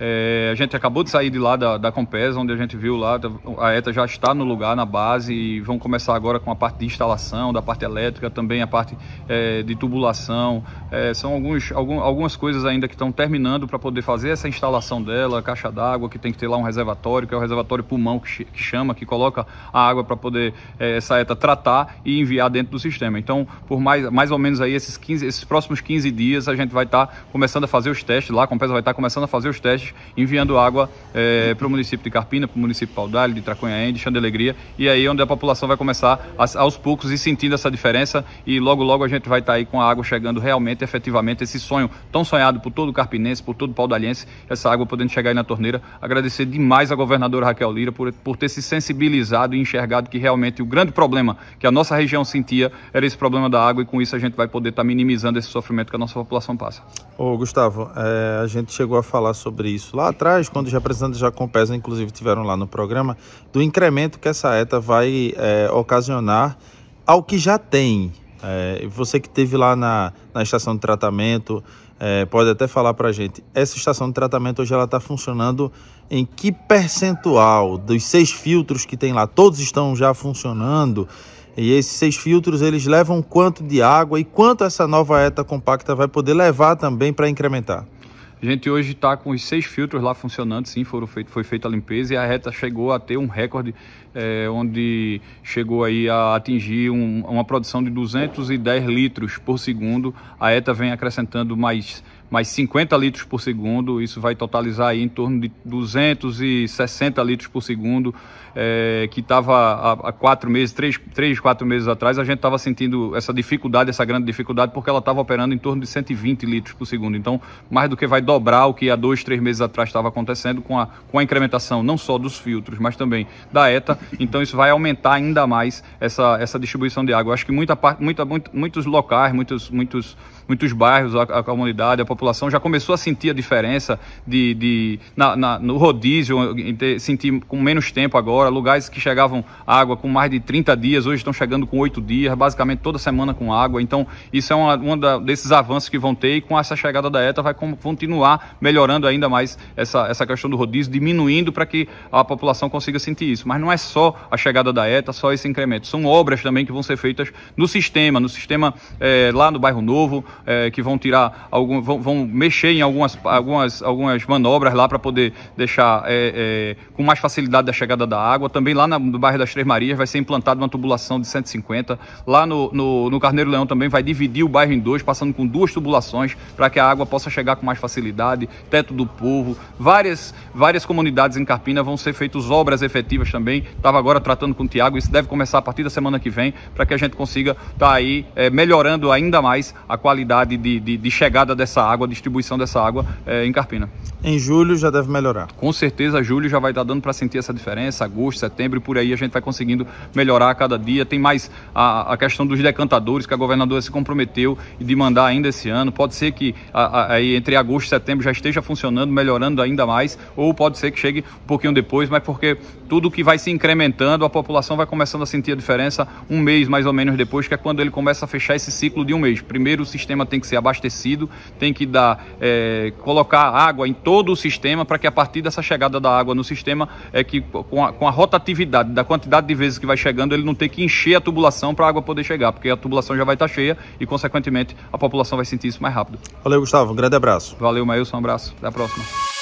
É, a gente acabou de sair de lá da, da Compesa, onde a gente viu lá, tá, a ETA já está no lugar, na base, e vão começar agora com a parte de instalação, da parte elétrica, também a parte é, de tubulação. É, são alguns, algum, algumas coisas ainda que estão terminando para poder fazer essa instalação dela, caixa d'água, que tem que ter lá um reservatório, que é o reservatório pulmão que, que chama, que coloca a água para poder é, essa ETA tratar e enviar dentro do sistema. Então, por mais, mais ou menos aí esses, 15, esses próximos 15 dias, a gente vai estar tá começando a fazer os testes lá, a Compesa vai estar tá começando a fazer os testes enviando água é, eh, para o município de Carpina, para o município de Paudalho, de Traconhaém, de Xandelegria, e aí é onde a população vai começar a, aos poucos e sentindo essa diferença, e logo logo a gente vai estar tá aí com a água chegando realmente, efetivamente, esse sonho tão sonhado por todo o carpinense, por todo o paudalhense, essa água podendo chegar aí na torneira. Agradecer demais a governadora Raquel Lira por, por ter se sensibilizado e enxergado que realmente o grande problema que a nossa região sentia era esse problema da água, e com isso a gente vai poder estar tá minimizando esse sofrimento que a nossa população passa. Ô, Gustavo, é, a gente chegou a falar sobre isso isso. Lá atrás, quando os representantes da Compesa, inclusive, tiveram lá no programa, do incremento que essa ETA vai é, ocasionar ao que já tem. É, você que teve lá na, na estação de tratamento, é, pode até falar para a gente. Essa estação de tratamento hoje ela está funcionando em que percentual dos seis filtros que tem lá? Todos estão já funcionando. E esses seis filtros eles levam quanto de água e quanto essa nova ETA compacta vai poder levar também para incrementar? A gente hoje está com os seis filtros lá funcionando, sim, foram feito, foi feita a limpeza e a reta chegou a ter um recorde, é, onde chegou aí a atingir um, uma produção de 210 litros por segundo. A ETA vem acrescentando mais mais 50 litros por segundo, isso vai totalizar aí em torno de 260 litros por segundo, é, que estava há quatro meses, três, três, quatro meses atrás, a gente estava sentindo essa dificuldade, essa grande dificuldade, porque ela estava operando em torno de 120 litros por segundo. Então, mais do que vai dobrar o que há dois, três meses atrás estava acontecendo com a, com a incrementação não só dos filtros, mas também da ETA. Então, isso vai aumentar ainda mais essa, essa distribuição de água. acho que muita, muita, muito, muitos locais, muitos, muitos, muitos bairros, a, a comunidade, a população, população já começou a sentir a diferença de, de na, na, no rodízio, em sentir com menos tempo agora, lugares que chegavam água com mais de 30 dias, hoje estão chegando com 8 dias, basicamente toda semana com água. Então, isso é um uma desses avanços que vão ter e com essa chegada da ETA vai continuar melhorando ainda mais essa, essa questão do rodízio, diminuindo para que a população consiga sentir isso. Mas não é só a chegada da ETA, só esse incremento. São obras também que vão ser feitas no sistema, no sistema é, lá no Bairro Novo, é, que vão tirar algum, vão, vão mexer em algumas, algumas, algumas manobras lá para poder deixar é, é, com mais facilidade a chegada da água. Também lá na, no bairro das Três Marias vai ser implantada uma tubulação de 150. Lá no, no, no Carneiro Leão também vai dividir o bairro em dois, passando com duas tubulações para que a água possa chegar com mais facilidade. Teto do Povo, várias, várias comunidades em Carpina vão ser feitas obras efetivas também. Estava agora tratando com o Tiago, isso deve começar a partir da semana que vem para que a gente consiga estar tá aí é, melhorando ainda mais a qualidade de, de, de chegada dessa água água, a distribuição dessa água é, em Carpina. Em julho já deve melhorar. Com certeza, julho já vai estar dando para sentir essa diferença, agosto, setembro, e por aí a gente vai conseguindo melhorar a cada dia. Tem mais a, a questão dos decantadores que a governadora se comprometeu de mandar ainda esse ano. Pode ser que a, a, entre agosto e setembro já esteja funcionando, melhorando ainda mais, ou pode ser que chegue um pouquinho depois, mas porque tudo que vai se incrementando, a população vai começando a sentir a diferença um mês mais ou menos depois, que é quando ele começa a fechar esse ciclo de um mês. Primeiro o sistema tem que ser abastecido, tem que medida é, colocar água em todo o sistema para que a partir dessa chegada da água no sistema é que com a, com a rotatividade da quantidade de vezes que vai chegando ele não tem que encher a tubulação para a água poder chegar, porque a tubulação já vai estar cheia e consequentemente a população vai sentir isso mais rápido. Valeu Gustavo, um grande abraço. Valeu Maílson, um abraço, até a próxima.